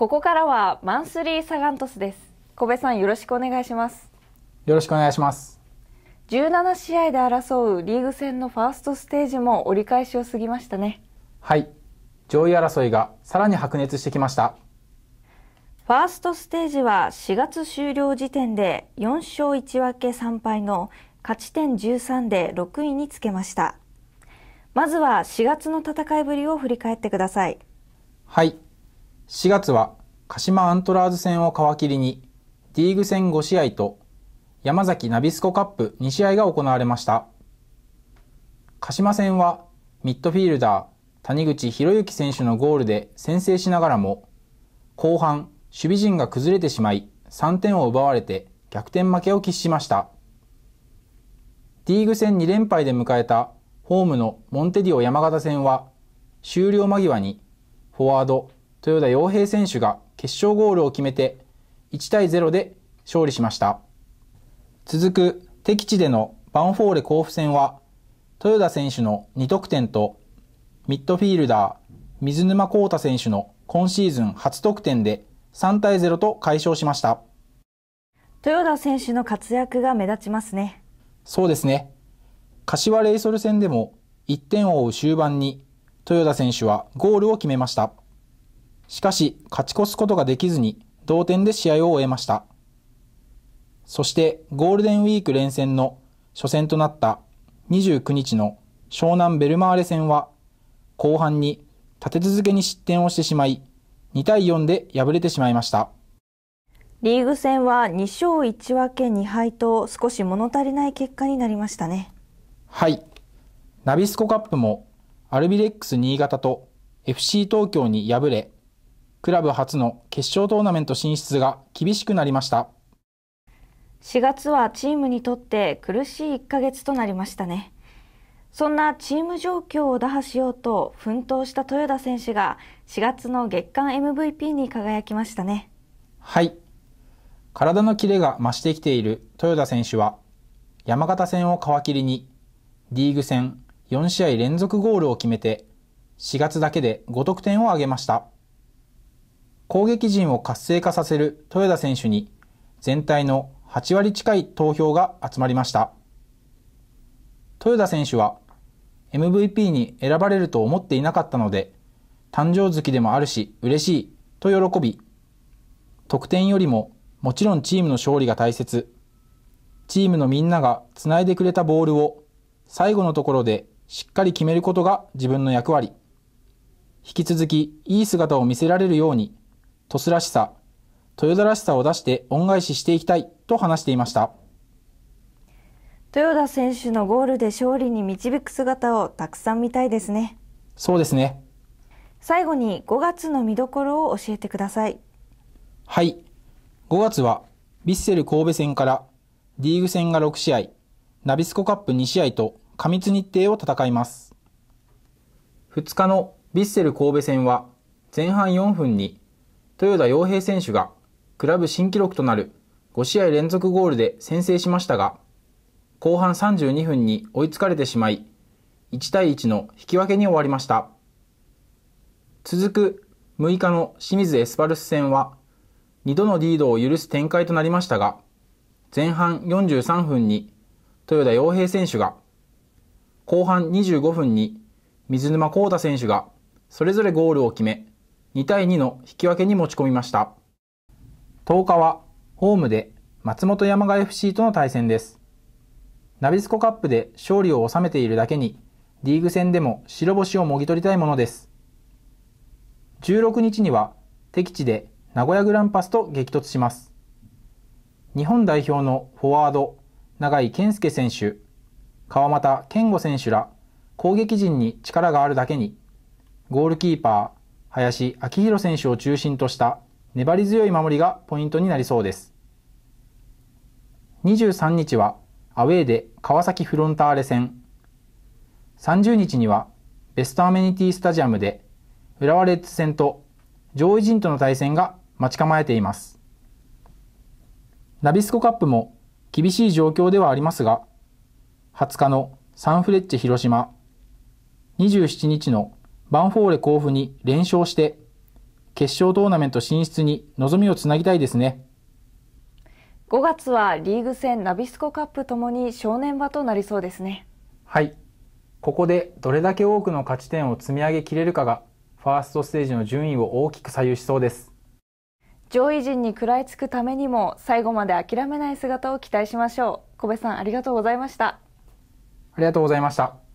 ここからはマンスリーサガン鳥栖です小部さんよろしくお願いしますよろしくお願いします17試合で争うリーグ戦のファーストステージも折り返しを過ぎましたねはい上位争いがさらに白熱してきましたファーストステージは4月終了時点で4勝1分け3敗の勝ち点13で6位につけましたまずは4月の戦いぶりを振り返ってくださいはい4月は鹿島アントラーズ戦を皮切りに、リーグ戦5試合と山崎ナビスコカップ2試合が行われました。鹿島戦はミッドフィールダー谷口博之選手のゴールで先制しながらも、後半守備陣が崩れてしまい3点を奪われて逆転負けを喫しました。リーグ戦2連敗で迎えたホームのモンテディオ山形戦は終了間際にフォワード豊田洋平選手が決勝ゴールを決めて1対0で勝利しました。続く敵地でのバンフォーレ甲府戦は、豊田選手の2得点と、ミッドフィールダー、水沼宏太選手の今シーズン初得点で3対0と解消しました。豊田選手の活躍が目立ちますね。そうですね。柏レイソル戦でも1点を追う終盤に、豊田選手はゴールを決めました。しかし、勝ち越すことができずに、同点で試合を終えました。そして、ゴールデンウィーク連戦の初戦となった29日の湘南ベルマーレ戦は、後半に立て続けに失点をしてしまい、2対4で敗れてしまいました。リーグ戦は2勝1分け2敗と少し物足りない結果になりましたね。はい。ナビスコカップもアルビレックス新潟と FC 東京に敗れ、クラブ初の決勝トーナメント進出が厳しくなりました4月はチームにとって苦しい1ヶ月となりましたねそんなチーム状況を打破しようと奮闘した豊田選手が4月の月間 MVP に輝きましたねはい体のキレが増してきている豊田選手は山形戦を皮切りにリーグ戦4試合連続ゴールを決めて4月だけで5得点を挙げました。攻撃陣を活性化させる豊田選手に全体の8割近い投票が集まりました。豊田選手は MVP に選ばれると思っていなかったので、誕生月でもあるし嬉しいと喜び、得点よりももちろんチームの勝利が大切。チームのみんなが繋いでくれたボールを最後のところでしっかり決めることが自分の役割。引き続きいい姿を見せられるようにトスらしさ、豊田らしさを出して恩返ししていきたいと話していました。豊田選手のゴールで勝利に導く姿をたくさん見たいですね。そうですね。最後に5月の見どころを教えてください。はい。5月は、ヴィッセル神戸戦から、リーグ戦が6試合、ナビスコカップ2試合と過密日程を戦います。2日のヴィッセル神戸戦は、前半4分に豊田洋平選手がクラブ新記録となる5試合連続ゴールで先制しましたが、後半32分に追いつかれてしまい、1対1の引き分けに終わりました。続く6日の清水エスパルス戦は、2度のリードを許す展開となりましたが、前半43分に豊田洋平選手が、後半25分に水沼宏太選手がそれぞれゴールを決め、2対2の引き分けに持ち込みました。10日はホームで松本山雅 FC との対戦です。ナビスコカップで勝利を収めているだけに、リーグ戦でも白星をもぎ取りたいものです。16日には敵地で名古屋グランパスと激突します。日本代表のフォワード、永井健介選手、川又健吾選手ら攻撃陣に力があるだけに、ゴールキーパー、林明宏選手を中心とした粘り強い守りがポイントになりそうです。23日はアウェーで川崎フロンターレ戦。30日にはベストアメニティスタジアムで浦和レッズ戦と上位陣との対戦が待ち構えています。ナビスコカップも厳しい状況ではありますが、20日のサンフレッチェ広島、27日のバンフォーレ甲府に連勝して、決勝トーナメント進出に望みをつなぎたいですね。5月はリーグ戦ナビスコカップともに正念場となりそうですね。はい。ここでどれだけ多くの勝ち点を積み上げきれるかが、ファーストステージの順位を大きく左右しそうです。上位陣に食らいつくためにも、最後まで諦めない姿を期待しましょう。小部さん、ありがとうございました。ありがとうございました。